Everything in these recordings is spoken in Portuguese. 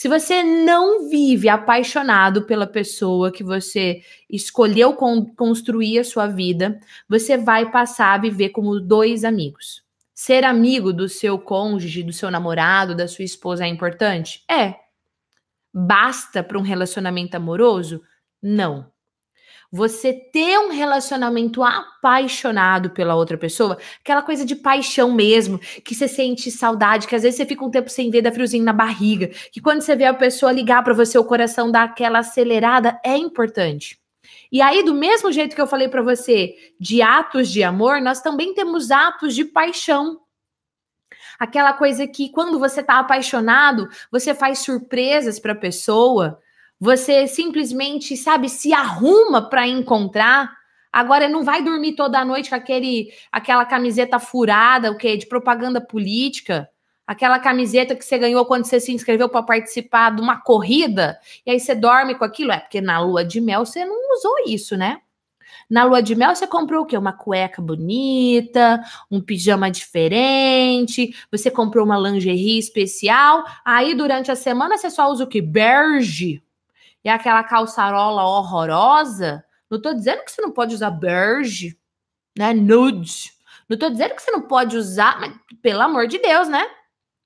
Se você não vive apaixonado pela pessoa que você escolheu con construir a sua vida, você vai passar a viver como dois amigos. Ser amigo do seu cônjuge, do seu namorado, da sua esposa é importante? É. Basta para um relacionamento amoroso? Não. Você ter um relacionamento apaixonado pela outra pessoa, aquela coisa de paixão mesmo, que você sente saudade, que às vezes você fica um tempo sem ver, dá friozinho na barriga, que quando você vê a pessoa ligar para você, o coração dá aquela acelerada, é importante. E aí, do mesmo jeito que eu falei para você de atos de amor, nós também temos atos de paixão aquela coisa que quando você está apaixonado, você faz surpresas para a pessoa, você simplesmente, sabe, se arruma para encontrar. Agora não vai dormir toda a noite com aquele, aquela camiseta furada, o que De propaganda política. Aquela camiseta que você ganhou quando você se inscreveu para participar de uma corrida, e aí você dorme com aquilo. É porque na lua de mel você não usou isso, né? Na lua de mel, você comprou o quê? Uma cueca bonita, um pijama diferente, você comprou uma lingerie especial. Aí, durante a semana, você só usa o que? Berge é aquela calçarola horrorosa, não tô dizendo que você não pode usar beige, né? Nude. Não tô dizendo que você não pode usar, mas pelo amor de Deus, né?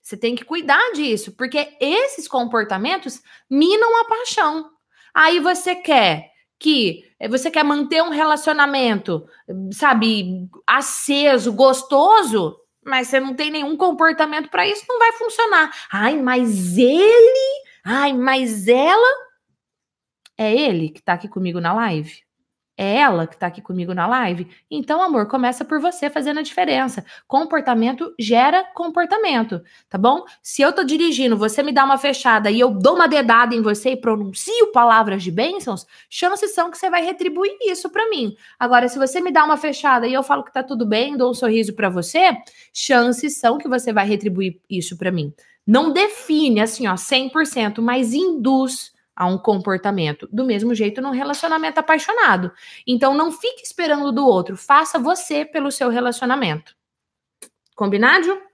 Você tem que cuidar disso, porque esses comportamentos minam a paixão. Aí você quer que eh, você quer manter um relacionamento, sabe, aceso, gostoso, mas você não tem nenhum comportamento para isso, não vai funcionar. Ai, mas ele, ai, mas ela, é ele que tá aqui comigo na live? É ela que tá aqui comigo na live? Então, amor, começa por você fazendo a diferença. Comportamento gera comportamento, tá bom? Se eu tô dirigindo, você me dá uma fechada e eu dou uma dedada em você e pronuncio palavras de bênçãos, chances são que você vai retribuir isso para mim. Agora, se você me dá uma fechada e eu falo que tá tudo bem, dou um sorriso para você, chances são que você vai retribuir isso para mim. Não define assim, ó, 100%, mas induz a um comportamento. Do mesmo jeito num relacionamento apaixonado. Então não fique esperando do outro, faça você pelo seu relacionamento. Combinado?